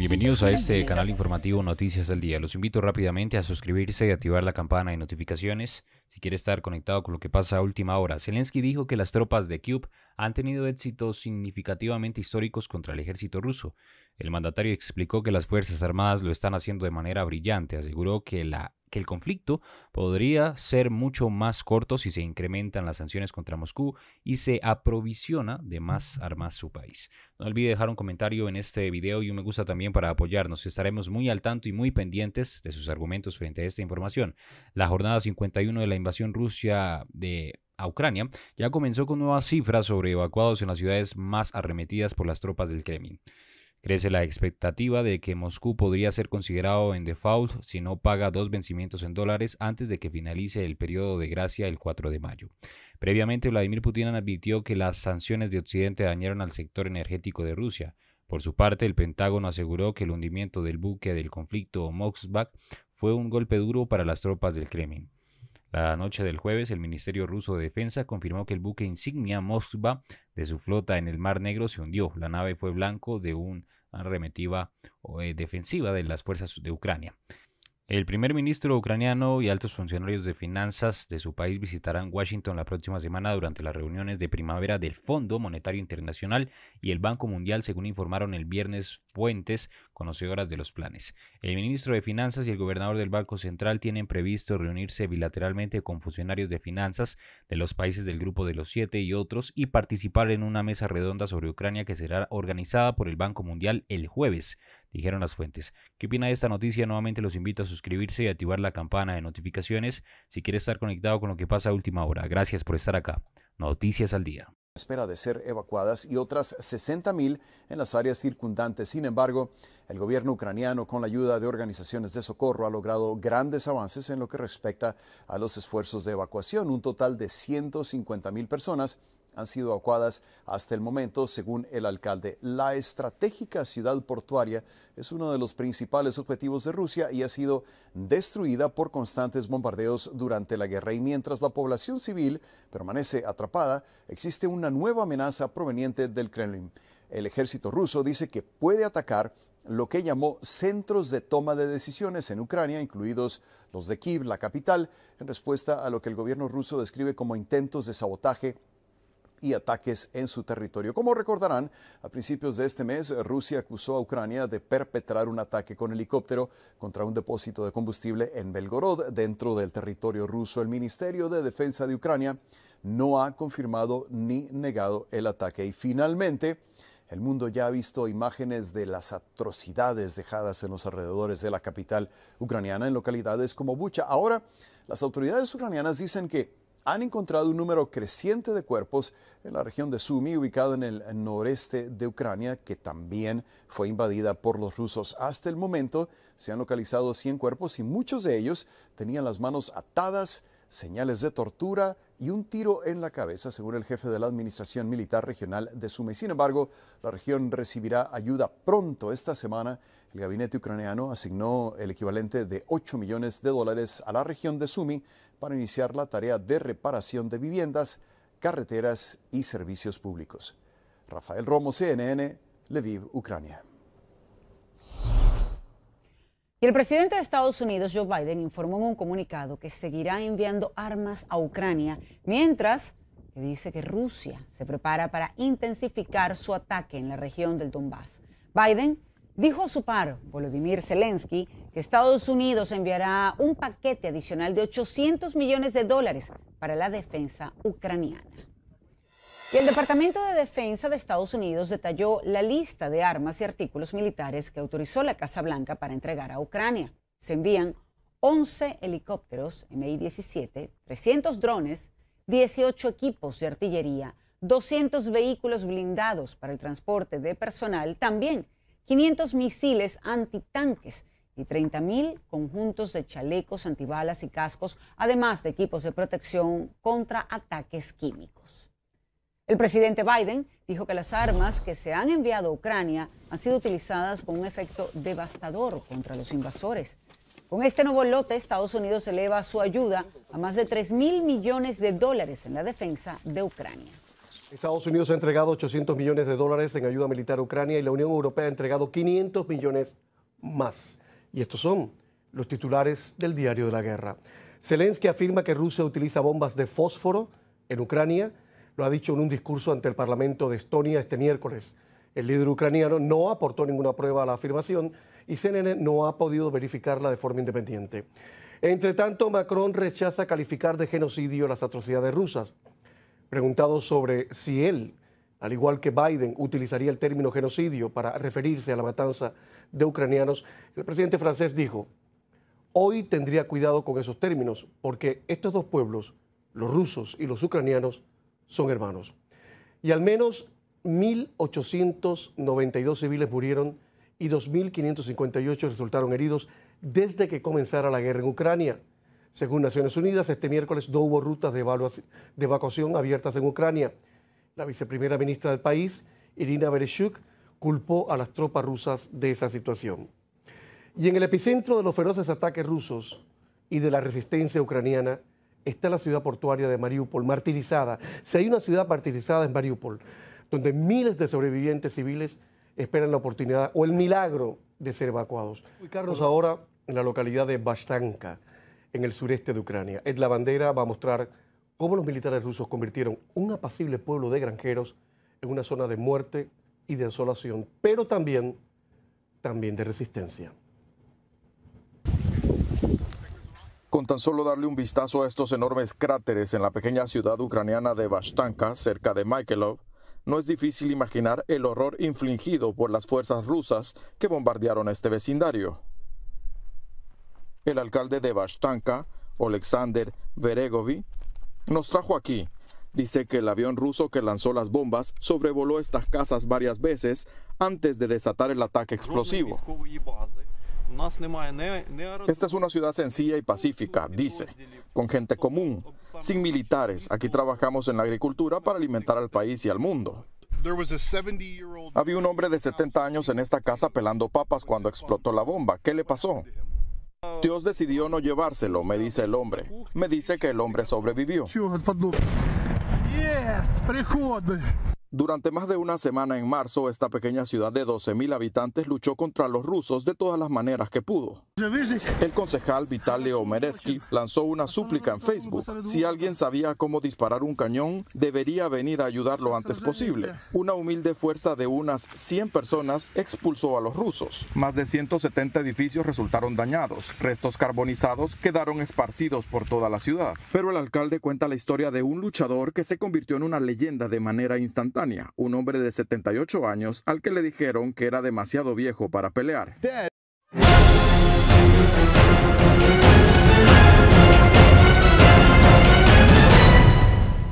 Bienvenidos a este canal informativo Noticias del Día. Los invito rápidamente a suscribirse y activar la campana de notificaciones si quiere estar conectado con lo que pasa a última hora. Zelensky dijo que las tropas de Kiev han tenido éxitos significativamente históricos contra el ejército ruso. El mandatario explicó que las Fuerzas Armadas lo están haciendo de manera brillante. Aseguró que, que el conflicto podría ser mucho más corto si se incrementan las sanciones contra Moscú y se aprovisiona de más armas su país. No olvide dejar un comentario en este video y un me gusta también para apoyarnos. Estaremos muy al tanto y muy pendientes de sus argumentos frente a esta información. La jornada 51 de la invasión rusa de Ucrania, ya comenzó con nuevas cifras sobre evacuados en las ciudades más arremetidas por las tropas del Kremlin. Crece la expectativa de que Moscú podría ser considerado en default si no paga dos vencimientos en dólares antes de que finalice el periodo de gracia el 4 de mayo. Previamente, Vladimir Putin admitió que las sanciones de Occidente dañaron al sector energético de Rusia. Por su parte, el Pentágono aseguró que el hundimiento del buque del conflicto Moskva fue un golpe duro para las tropas del Kremlin. La noche del jueves, el Ministerio ruso de Defensa confirmó que el buque insignia Moskva de su flota en el Mar Negro se hundió. La nave fue blanco de una arremetiva eh, defensiva de las fuerzas de Ucrania. El primer ministro ucraniano y altos funcionarios de finanzas de su país visitarán Washington la próxima semana durante las reuniones de primavera del Fondo Monetario Internacional y el Banco Mundial, según informaron el viernes fuentes conocedoras de los planes. El ministro de Finanzas y el gobernador del Banco Central tienen previsto reunirse bilateralmente con funcionarios de finanzas de los países del Grupo de los Siete y otros y participar en una mesa redonda sobre Ucrania que será organizada por el Banco Mundial el jueves dijeron las fuentes. ¿Qué opina de esta noticia? Nuevamente los invito a suscribirse y activar la campana de notificaciones si quiere estar conectado con lo que pasa a última hora. Gracias por estar acá. Noticias al día. Espera de ser evacuadas y otras mil en las áreas circundantes. Sin embargo, el gobierno ucraniano, con la ayuda de organizaciones de socorro, ha logrado grandes avances en lo que respecta a los esfuerzos de evacuación. Un total de mil personas han sido evacuadas hasta el momento, según el alcalde. La estratégica ciudad portuaria es uno de los principales objetivos de Rusia y ha sido destruida por constantes bombardeos durante la guerra. Y mientras la población civil permanece atrapada, existe una nueva amenaza proveniente del Kremlin. El ejército ruso dice que puede atacar lo que llamó centros de toma de decisiones en Ucrania, incluidos los de Kiev, la capital, en respuesta a lo que el gobierno ruso describe como intentos de sabotaje y ataques en su territorio. Como recordarán, a principios de este mes, Rusia acusó a Ucrania de perpetrar un ataque con helicóptero contra un depósito de combustible en Belgorod, dentro del territorio ruso. El Ministerio de Defensa de Ucrania no ha confirmado ni negado el ataque. Y finalmente, el mundo ya ha visto imágenes de las atrocidades dejadas en los alrededores de la capital ucraniana en localidades como Bucha. Ahora, las autoridades ucranianas dicen que han encontrado un número creciente de cuerpos en la región de Sumi, ubicada en el noreste de Ucrania, que también fue invadida por los rusos. Hasta el momento se han localizado 100 cuerpos y muchos de ellos tenían las manos atadas señales de tortura y un tiro en la cabeza, según el jefe de la Administración Militar Regional de Sumy. Sin embargo, la región recibirá ayuda pronto. Esta semana, el gabinete ucraniano asignó el equivalente de 8 millones de dólares a la región de Sumy para iniciar la tarea de reparación de viviendas, carreteras y servicios públicos. Rafael Romo, CNN, Lviv, Ucrania. Y el presidente de Estados Unidos, Joe Biden, informó en un comunicado que seguirá enviando armas a Ucrania, mientras que dice que Rusia se prepara para intensificar su ataque en la región del Donbass. Biden dijo a su par, Volodymyr Zelensky, que Estados Unidos enviará un paquete adicional de 800 millones de dólares para la defensa ucraniana. Y el Departamento de Defensa de Estados Unidos detalló la lista de armas y artículos militares que autorizó la Casa Blanca para entregar a Ucrania. Se envían 11 helicópteros MI-17, 300 drones, 18 equipos de artillería, 200 vehículos blindados para el transporte de personal, también 500 misiles antitanques y 30.000 conjuntos de chalecos antibalas y cascos, además de equipos de protección contra ataques químicos. El presidente Biden dijo que las armas que se han enviado a Ucrania han sido utilizadas con un efecto devastador contra los invasores. Con este nuevo lote, Estados Unidos eleva su ayuda a más de 3 mil millones de dólares en la defensa de Ucrania. Estados Unidos ha entregado 800 millones de dólares en ayuda militar a Ucrania y la Unión Europea ha entregado 500 millones más. Y estos son los titulares del diario de la guerra. Zelensky afirma que Rusia utiliza bombas de fósforo en Ucrania lo ha dicho en un discurso ante el Parlamento de Estonia este miércoles. El líder ucraniano no aportó ninguna prueba a la afirmación y CNN no ha podido verificarla de forma independiente. Entre tanto, Macron rechaza calificar de genocidio las atrocidades rusas. Preguntado sobre si él, al igual que Biden, utilizaría el término genocidio para referirse a la matanza de ucranianos, el presidente francés dijo, hoy tendría cuidado con esos términos, porque estos dos pueblos, los rusos y los ucranianos, son hermanos. Y al menos 1.892 civiles murieron y 2.558 resultaron heridos desde que comenzara la guerra en Ucrania. Según Naciones Unidas, este miércoles no hubo rutas de, evacuación abiertas en Ucrania. La viceprimera ministra del país, Irina Bereshuk, culpó a las tropas rusas de esa situación. Y en el epicentro de los feroces ataques rusos y de la resistencia ucraniana está la ciudad portuaria de Mariupol, martirizada. Si hay una ciudad martirizada en Mariupol, donde miles de sobrevivientes civiles esperan la oportunidad o el milagro de ser evacuados. Carlos, ahora en la localidad de Bastanka, en el sureste de Ucrania. La Bandera va a mostrar cómo los militares rusos convirtieron un apacible pueblo de granjeros en una zona de muerte y desolación, pero también, también de resistencia. Con tan solo darle un vistazo a estos enormes cráteres en la pequeña ciudad ucraniana de Vashtanka, cerca de Mykolaiv, no es difícil imaginar el horror infligido por las fuerzas rusas que bombardearon este vecindario. El alcalde de Vashtanka, Oleksandr Veregovi, nos trajo aquí. Dice que el avión ruso que lanzó las bombas sobrevoló estas casas varias veces antes de desatar el ataque explosivo. Esta es una ciudad sencilla y pacífica, dice, con gente común, sin militares. Aquí trabajamos en la agricultura para alimentar al país y al mundo. Había un hombre de 70 años en esta casa pelando papas cuando explotó la bomba. ¿Qué le pasó? Dios decidió no llevárselo, me dice el hombre. Me dice que el hombre sobrevivió. Durante más de una semana en marzo, esta pequeña ciudad de 12.000 habitantes luchó contra los rusos de todas las maneras que pudo. El concejal Vitaly Omereski lanzó una súplica en Facebook. Si alguien sabía cómo disparar un cañón, debería venir a ayudar lo antes posible. Una humilde fuerza de unas 100 personas expulsó a los rusos. Más de 170 edificios resultaron dañados. Restos carbonizados quedaron esparcidos por toda la ciudad. Pero el alcalde cuenta la historia de un luchador que se convirtió en una leyenda de manera instantánea un hombre de 78 años al que le dijeron que era demasiado viejo para pelear.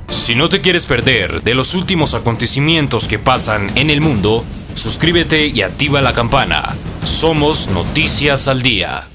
Si no te quieres perder de los últimos acontecimientos que pasan en el mundo, suscríbete y activa la campana. Somos Noticias al Día.